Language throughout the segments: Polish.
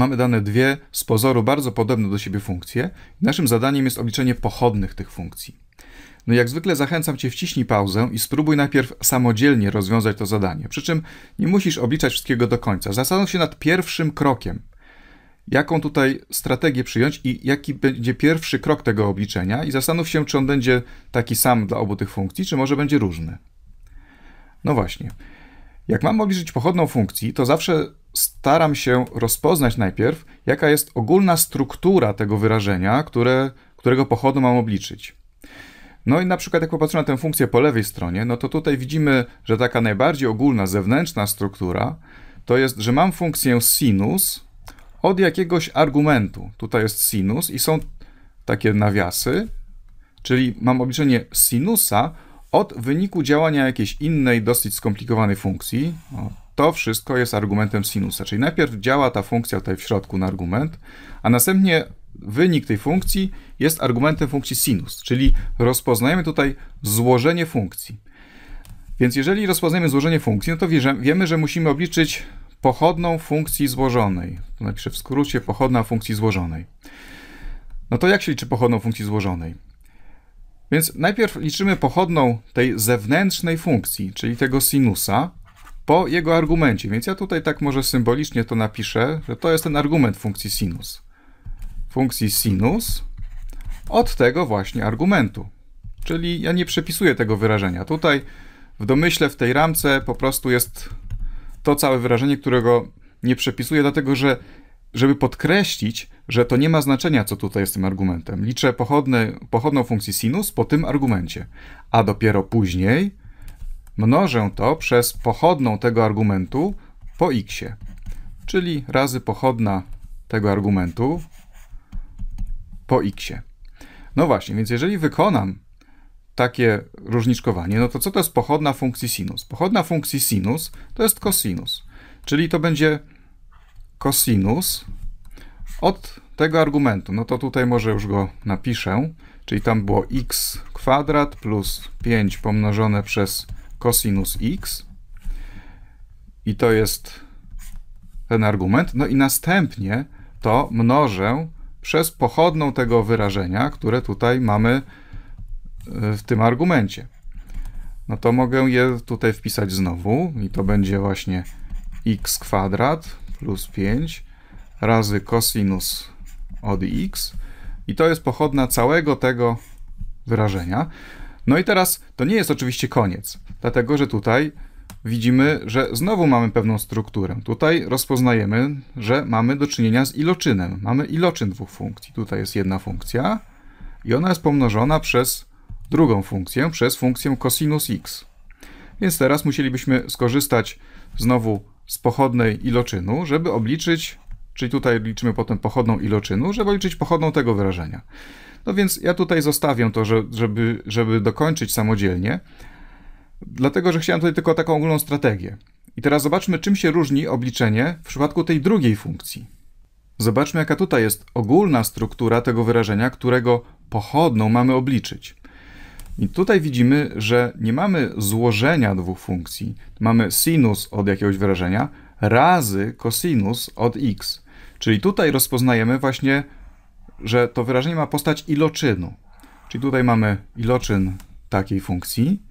mamy dane dwie z pozoru bardzo podobne do siebie funkcje. Naszym zadaniem jest obliczenie pochodnych tych funkcji. No jak zwykle zachęcam Cię wciśnij pauzę i spróbuj najpierw samodzielnie rozwiązać to zadanie. Przy czym nie musisz obliczać wszystkiego do końca. Zastanów się nad pierwszym krokiem. Jaką tutaj strategię przyjąć i jaki będzie pierwszy krok tego obliczenia i zastanów się, czy on będzie taki sam dla obu tych funkcji, czy może będzie różny. No właśnie. Jak mam obliczyć pochodną funkcji, to zawsze staram się rozpoznać najpierw, jaka jest ogólna struktura tego wyrażenia, które, którego pochodną mam obliczyć. No i na przykład jak popatrzę na tę funkcję po lewej stronie, no to tutaj widzimy, że taka najbardziej ogólna, zewnętrzna struktura to jest, że mam funkcję sinus od jakiegoś argumentu. Tutaj jest sinus i są takie nawiasy, czyli mam obliczenie sinusa od wyniku działania jakiejś innej, dosyć skomplikowanej funkcji, to wszystko jest argumentem sinusa. Czyli najpierw działa ta funkcja tutaj w środku na argument, a następnie wynik tej funkcji jest argumentem funkcji sinus, czyli rozpoznajemy tutaj złożenie funkcji. Więc jeżeli rozpoznajemy złożenie funkcji, no to wiemy, że musimy obliczyć pochodną funkcji złożonej. To napiszę w skrócie pochodna funkcji złożonej. No to jak się liczy pochodną funkcji złożonej? Więc najpierw liczymy pochodną tej zewnętrznej funkcji, czyli tego sinusa, po jego argumencie. Więc ja tutaj tak może symbolicznie to napiszę, że to jest ten argument funkcji sinus. Funkcji sinus od tego właśnie argumentu. Czyli ja nie przepisuję tego wyrażenia. Tutaj w domyśle, w tej ramce po prostu jest to całe wyrażenie, którego nie przepisuję, dlatego że żeby podkreślić, że to nie ma znaczenia, co tutaj jest tym argumentem. Liczę pochodny, pochodną funkcji sinus po tym argumencie, a dopiero później mnożę to przez pochodną tego argumentu po x, czyli razy pochodna tego argumentu po x. No właśnie, więc jeżeli wykonam takie różniczkowanie, no to co to jest pochodna funkcji sinus? Pochodna funkcji sinus to jest kosinus, czyli to będzie cosinus od tego argumentu. No to tutaj może już go napiszę, czyli tam było x kwadrat plus 5 pomnożone przez cosinus x i to jest ten argument. No i następnie to mnożę przez pochodną tego wyrażenia, które tutaj mamy e, w tym argumencie. No to mogę je tutaj wpisać znowu i to będzie właśnie x kwadrat plus 5 razy cosinus od x i to jest pochodna całego tego wyrażenia. No i teraz to nie jest oczywiście koniec, dlatego że tutaj widzimy, że znowu mamy pewną strukturę. Tutaj rozpoznajemy, że mamy do czynienia z iloczynem. Mamy iloczyn dwóch funkcji. Tutaj jest jedna funkcja i ona jest pomnożona przez drugą funkcję, przez funkcję cosinus x. Więc teraz musielibyśmy skorzystać znowu z pochodnej iloczynu, żeby obliczyć, czyli tutaj liczymy potem pochodną iloczynu, żeby obliczyć pochodną tego wyrażenia. No więc ja tutaj zostawię to, żeby, żeby dokończyć samodzielnie, dlatego że chciałem tutaj tylko taką ogólną strategię. I teraz zobaczmy, czym się różni obliczenie w przypadku tej drugiej funkcji. Zobaczmy, jaka tutaj jest ogólna struktura tego wyrażenia, którego pochodną mamy obliczyć. I tutaj widzimy, że nie mamy złożenia dwóch funkcji. Mamy sinus od jakiegoś wyrażenia razy cosinus od x. Czyli tutaj rozpoznajemy właśnie, że to wyrażenie ma postać iloczynu. Czyli tutaj mamy iloczyn takiej funkcji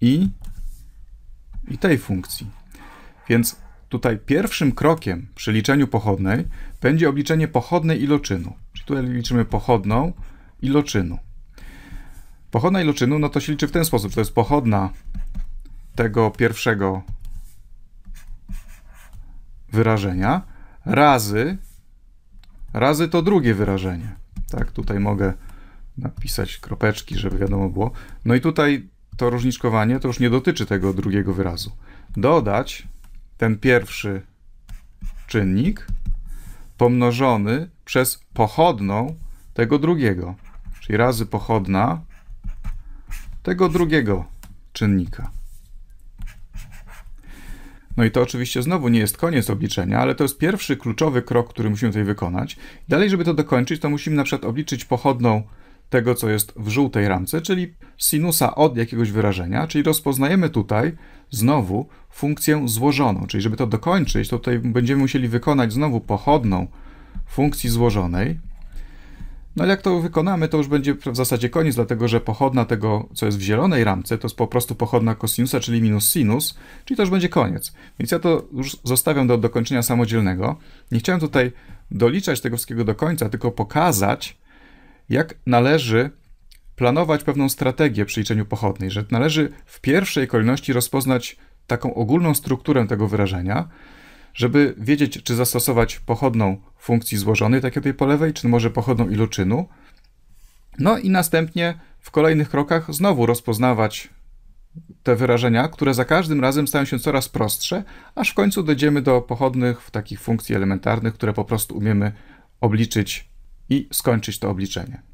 i, i tej funkcji. Więc tutaj pierwszym krokiem przy liczeniu pochodnej będzie obliczenie pochodnej iloczynu. Czyli tutaj liczymy pochodną iloczynu. Pochodna iloczynu, no to się liczy w ten sposób, to jest pochodna tego pierwszego wyrażenia razy, razy to drugie wyrażenie. Tak, tutaj mogę napisać kropeczki, żeby wiadomo było. No i tutaj to różniczkowanie to już nie dotyczy tego drugiego wyrazu. Dodać ten pierwszy czynnik pomnożony przez pochodną tego drugiego. Czyli razy pochodna tego drugiego czynnika. No i to oczywiście znowu nie jest koniec obliczenia, ale to jest pierwszy kluczowy krok, który musimy tutaj wykonać. Dalej, żeby to dokończyć, to musimy na przykład obliczyć pochodną tego, co jest w żółtej ramce, czyli sinusa od jakiegoś wyrażenia, czyli rozpoznajemy tutaj znowu funkcję złożoną. Czyli żeby to dokończyć, to tutaj będziemy musieli wykonać znowu pochodną funkcji złożonej, no ale jak to wykonamy, to już będzie w zasadzie koniec, dlatego że pochodna tego, co jest w zielonej ramce, to jest po prostu pochodna kosinusa, czyli minus sinus, czyli to już będzie koniec. Więc ja to już zostawiam do dokończenia samodzielnego. Nie chciałem tutaj doliczać tego wszystkiego do końca, tylko pokazać, jak należy planować pewną strategię przy liczeniu pochodnej, że należy w pierwszej kolejności rozpoznać taką ogólną strukturę tego wyrażenia, żeby wiedzieć, czy zastosować pochodną funkcji złożonej, tak jak tutaj po lewej, czy może pochodną iluczynu. No i następnie w kolejnych krokach znowu rozpoznawać te wyrażenia, które za każdym razem stają się coraz prostsze, aż w końcu dojdziemy do pochodnych takich funkcji elementarnych, które po prostu umiemy obliczyć i skończyć to obliczenie.